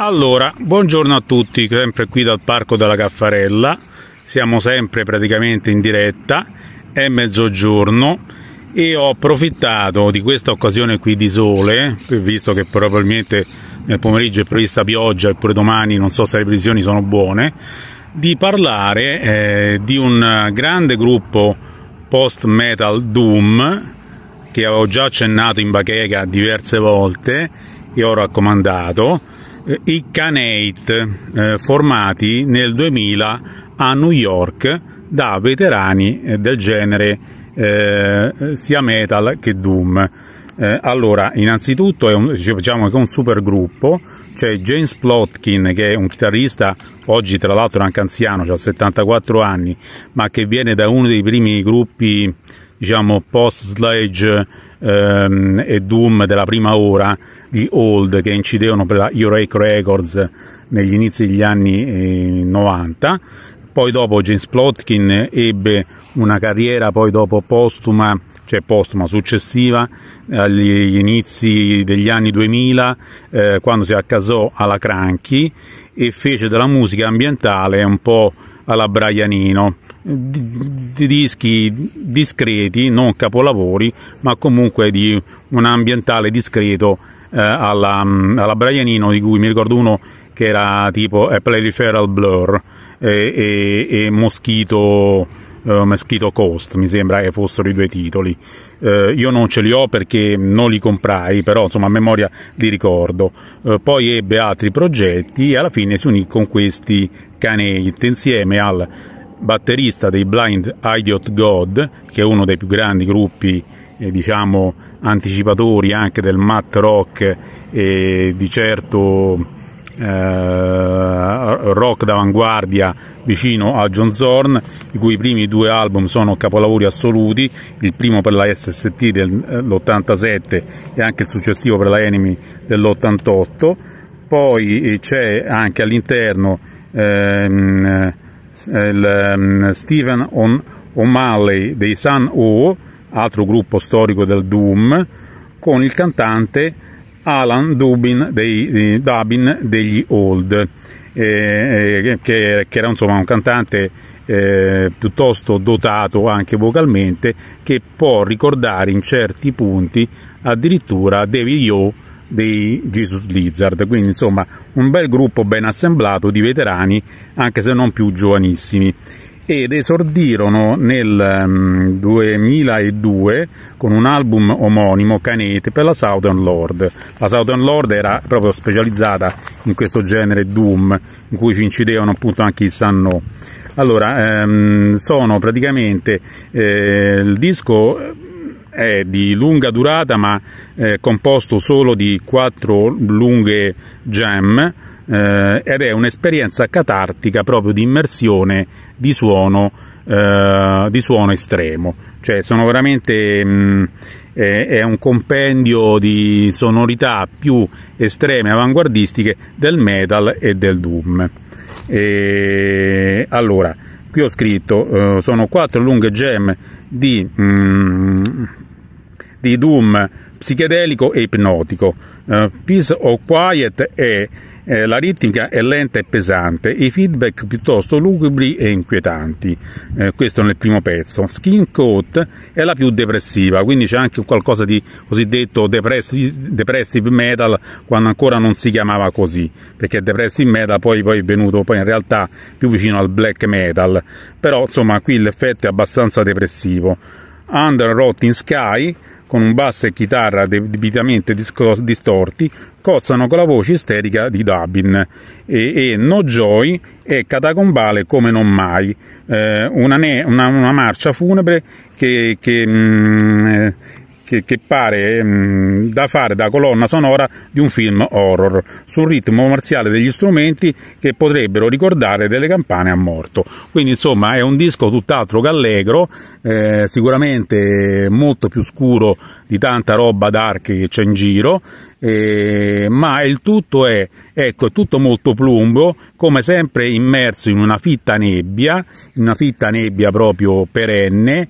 Allora, buongiorno a tutti, sempre qui dal Parco della Caffarella, siamo sempre praticamente in diretta, è mezzogiorno e ho approfittato di questa occasione qui di sole, visto che probabilmente nel pomeriggio è prevista pioggia e pure domani non so se le previsioni sono buone, di parlare eh, di un grande gruppo post-metal Doom che avevo già accennato in bacheca diverse volte e ho raccomandato eh, Iccanate, eh, formati nel 2000 a New York da veterani eh, del genere eh, sia metal che doom. Eh, allora, innanzitutto è un, diciamo è un super gruppo, c'è James Plotkin che è un chitarrista, oggi tra l'altro è anche anziano, cioè 74 anni, ma che viene da uno dei primi gruppi, diciamo, post sledge ehm, e Doom della prima ora di Old che incidevano per la Eureka Records negli inizi degli anni eh, 90. Poi dopo James Plotkin ebbe una carriera poi dopo postuma cioè postuma successiva agli inizi degli anni 2000 eh, quando si accasò alla Cranchi e fece della musica ambientale un po' alla Brianino di dischi discreti, non capolavori, ma comunque di un ambientale discreto eh, alla, mm, alla Brianino, di cui mi ricordo uno che era tipo a Peripheral Blur e, e, e Moschito, eh, Moschito Coast, mi sembra che fossero i due titoli. Eh, io non ce li ho perché non li comprai, però insomma a memoria li ricordo. Eh, poi ebbe altri progetti e alla fine si unì con questi Canate insieme al batterista dei Blind Idiot God, che è uno dei più grandi gruppi, eh, diciamo, anticipatori anche del mat rock e di certo eh, rock d'avanguardia vicino a John Zorn, i cui primi due album sono capolavori assoluti, il primo per la SST dell'87 eh, e anche il successivo per la Enemy dell'88. Poi eh, c'è anche all'interno ehm, il, um, Steven O'Malley dei Sun O, altro gruppo storico del Doom, con il cantante Alan Dubin, dei, dei, Dubin degli Old, eh, eh, che, che, era insomma un cantante eh, piuttosto dotato anche vocalmente, che può ricordare in certi punti addirittura David Yo dei Jesus Lizard, quindi insomma un bel gruppo ben assemblato di veterani, anche se non più giovanissimi ed esordirono nel 2002 mm, con un album omonimo Canete per la Southern Lord. La Southern Lord era proprio specializzata in questo genere Doom, in cui ci incidevano appunto anche i Sanno. Allora, ehm, sono praticamente eh, il disco è di lunga durata ma è eh, composto solo di quattro lunghe jam eh, ed è un'esperienza catartica proprio di immersione di suono, eh, di suono estremo. Cioè sono veramente... Mh, mm, è un compendio di sonorità più estreme avanguardistiche del metal e del doom. E allora, qui ho scritto, eh, sono quattro lunghe gemme di mm, di doom psichedelico e ipnotico. Uh, peace or Quiet è eh, la ritmica è lenta e pesante, i feedback piuttosto lugubri e inquietanti. Eh, questo nel primo pezzo. Skin Coat è la più depressiva, quindi c'è anche qualcosa di cosiddetto depressive, depressive metal quando ancora non si chiamava così, perché depressive metal poi, poi, è venuto poi in realtà più vicino al black metal. Però insomma qui l'effetto è abbastanza depressivo. Under Rotting Sky con un basso e chitarra debitamente distorti, cozzano con la voce isterica di Dubin e, e No Joy è catacombale come non mai, eh, una, ne- una, una, marcia funebre che, che mh, mm, che, che pare mh, mm, da fare da colonna sonora di un film horror, sul ritmo marziale degli strumenti che potrebbero ricordare delle campane a morto. Quindi insomma è un disco tutt'altro che allegro, eh, sicuramente molto più scuro di tanta roba dark che c'è in giro, eh, ma il tutto è, ecco, è tutto molto plumbo, come sempre immerso in una fitta nebbia, in una fitta nebbia proprio perenne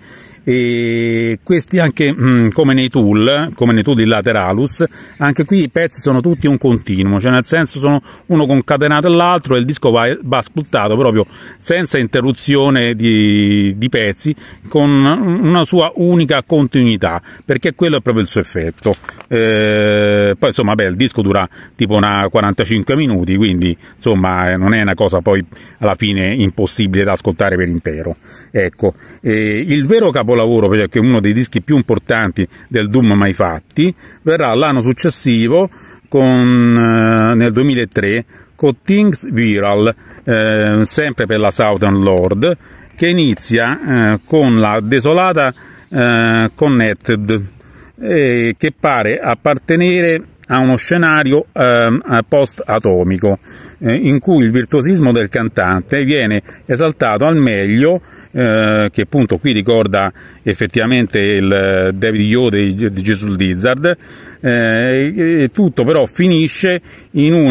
e questi anche mm, come nei tool, come nei tool di Lateralus, anche qui i pezzi sono tutti un continuo, cioè nel senso sono uno concatenato all'altro e il disco va, va ascoltato proprio senza interruzione di, di pezzi, con una sua unica continuità, perché quello è proprio il suo effetto. Eh, poi insomma, beh, il disco dura tipo una 45 minuti, quindi insomma eh, non è una cosa poi alla fine impossibile da ascoltare per intero. Ecco, eh, il vero capolavoro capolavoro perché è uno dei dischi più importanti del Doom mai fatti, verrà l'anno successivo con, eh, nel 2003 con Things Viral, eh, sempre per la Southern Lord, che inizia eh, con la desolata eh, Connected, che pare appartenere a uno scenario ehm, post-atomico, eh, in cui il virtuosismo del cantante viene esaltato al meglio eh, che appunto qui ricorda effettivamente il eh, David Yo di, di Jesus Lizard, eh, tutto però finisce in, mm,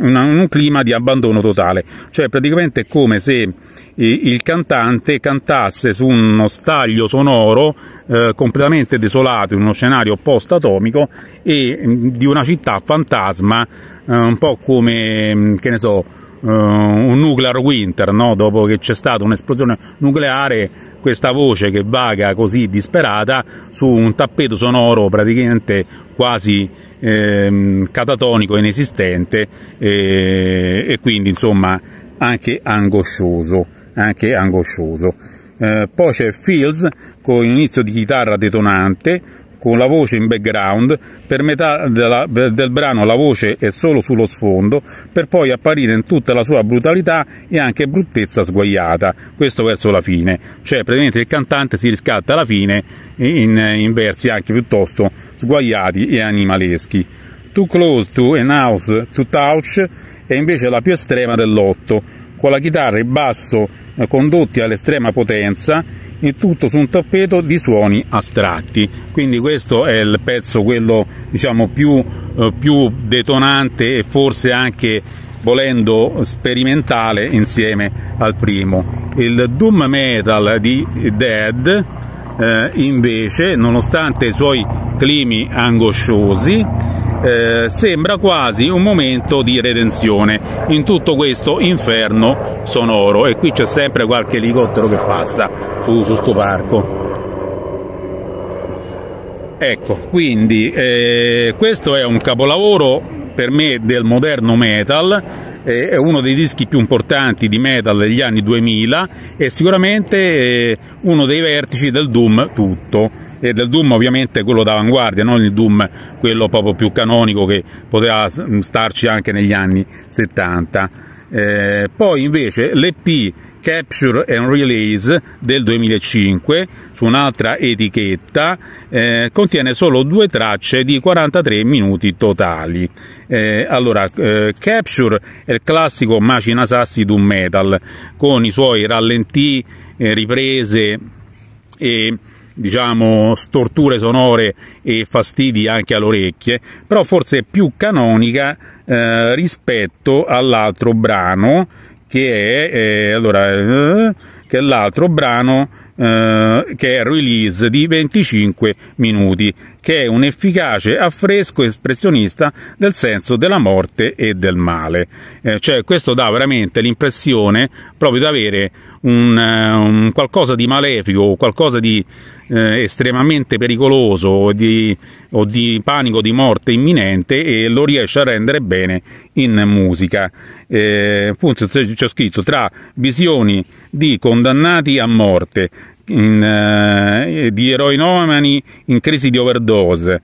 una, in, un clima di abbandono totale, cioè praticamente è come se il cantante cantasse su uno staglio sonoro eh, completamente desolato in uno scenario post-atomico e mm, di una città fantasma, eh, un po' come, mm, che ne so, uh, un nuclear winter, no? dopo che c'è stata un'esplosione nucleare, questa voce che vaga così disperata su un tappeto sonoro praticamente quasi ehm, catatonico, inesistente eh, e quindi insomma anche angoscioso. Anche angoscioso. Eh, poi c'è Fields con inizio di chitarra detonante, con la voce in background, per metà della, del brano la voce è solo sullo sfondo, per poi apparire in tutta la sua brutalità e anche bruttezza sguaiata, questo verso la fine, cioè praticamente il cantante si riscatta alla fine in, in versi anche piuttosto sguaiati e animaleschi. Too Close to an House to Touch è invece la più estrema del lotto, con la chitarra e il basso eh, condotti all'estrema potenza il tutto su un tappeto di suoni astratti. Quindi questo è il pezzo quello diciamo più, eh, più detonante e forse anche volendo sperimentale insieme al primo. Il doom metal di Dead eh, invece, nonostante i suoi climi angosciosi, eh, sembra quasi un momento di redenzione in tutto questo inferno sonoro e qui c'è sempre qualche elicottero che passa su, questo parco. Ecco, quindi eh, questo è un capolavoro per me del moderno metal, eh, è uno dei dischi più importanti di metal degli anni 2000 e sicuramente eh, uno dei vertici del Doom tutto e del Doom ovviamente quello d'avanguardia, non il Doom quello proprio più canonico che poteva starci anche negli anni 70. Eh, poi invece l'EP Capture and Release del 2005 su un'altra etichetta eh, contiene solo due tracce di 43 minuti totali. Eh, allora, eh, Capture è il classico macina sassi doom metal con i suoi rallentì, eh, riprese e diciamo, storture sonore e fastidi anche alle orecchie, però forse è più canonica eh, rispetto all'altro brano che è, eh, allora, eh, che è l'altro brano eh, che è release di 25 minuti, che è un efficace affresco espressionista del senso della morte e del male. Eh, cioè questo dà veramente l'impressione proprio di avere un, eh, un qualcosa di malefico, qualcosa di eh, estremamente pericoloso o di, o di, panico di morte imminente e lo riesce a rendere bene in musica. Eh, appunto c'è scritto tra visioni di condannati a morte, in, eh, di eroinomani in crisi di overdose,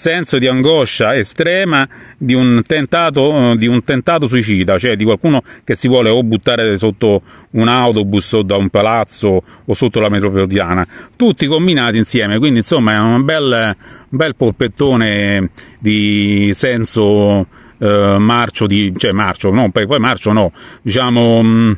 senso di angoscia estrema di un, tentato, di un tentato, suicida, cioè di qualcuno che si vuole o buttare sotto un autobus o da un palazzo o sotto la metropolitana, tutti combinati insieme, quindi insomma è un bel, un bel polpettone di senso eh, marcio, di, cioè marcio, no, poi marcio no, diciamo... Mh,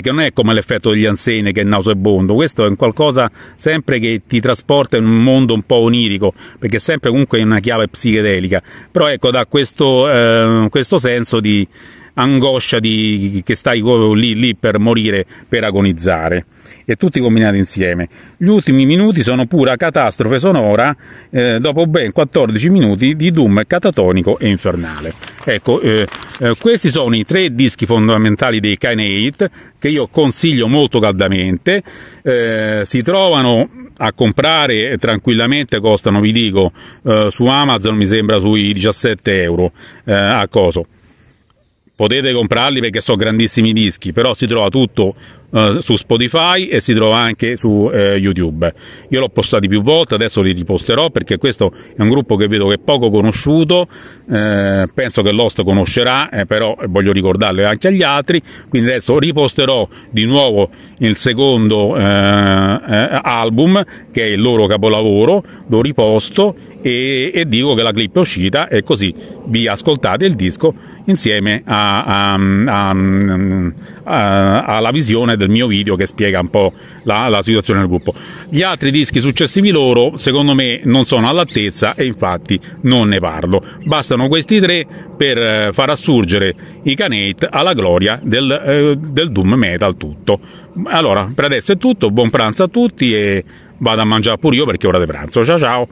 perché non è come l'effetto degli anziani che è nauseabondo, questo è un qualcosa sempre che ti trasporta in un mondo un po' onirico, perché è sempre comunque in una chiave psichedelica, però ecco da questo, eh, questo senso di angoscia di, che stai lì, lì per morire, per agonizzare e tutti combinati insieme. Gli ultimi minuti sono pura catastrofe sonora eh, dopo ben 14 minuti di doom catatonico e infernale. Ecco, eh, eh, questi sono i tre dischi fondamentali dei Kainate che io consiglio molto caldamente. Eh, si trovano a comprare tranquillamente, costano, vi dico, eh, su Amazon mi sembra sui 17 euro eh, a coso potete comprarli perché sono grandissimi dischi, però si trova tutto eh, su Spotify e si trova anche su eh, YouTube. Io l'ho postati più volte, adesso li riposterò perché questo è un gruppo che vedo che è poco conosciuto, eh, penso che l'host conoscerà, eh, però voglio ricordarlo anche agli altri, quindi adesso riposterò di nuovo il secondo eh, eh, album che è il loro capolavoro, lo riposto e, e dico che la clip è uscita e così vi ascoltate il disco insieme a, a, a, alla visione del mio video che spiega un po' la, la situazione del gruppo. Gli altri dischi successivi loro, secondo me, non sono all'altezza e infatti non ne parlo. Bastano questi tre per eh, far assurgere i Canate alla gloria del, eh, del Doom Metal tutto. Allora, per adesso è tutto, buon pranzo a tutti e vado a mangiare pure io perché è ora di pranzo. Ciao ciao!